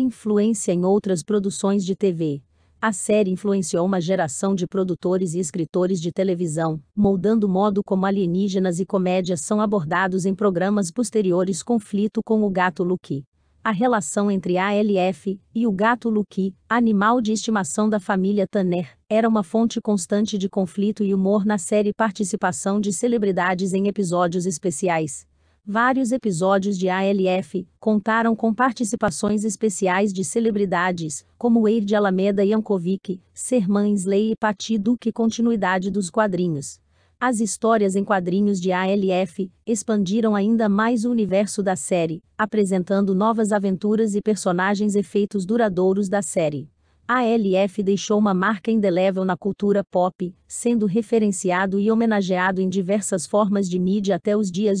Influência em outras produções de TV. A série influenciou uma geração de produtores e escritores de televisão, moldando o modo como alienígenas e comédias são abordados em programas posteriores Conflito com o Gato Luke. A relação entre a ALF e o gato Luke, animal de estimação da família Tanner, era uma fonte constante de conflito e humor na série participação de celebridades em episódios especiais. Vários episódios de ALF contaram com participações especiais de celebridades, como Eir Alameda Yankovic, Sermã Slay e Pati Duque continuidade dos quadrinhos. As histórias em quadrinhos de ALF expandiram ainda mais o universo da série, apresentando novas aventuras e personagens efeitos duradouros da série. ALF deixou uma marca indelével na cultura pop, sendo referenciado e homenageado em diversas formas de mídia até os dias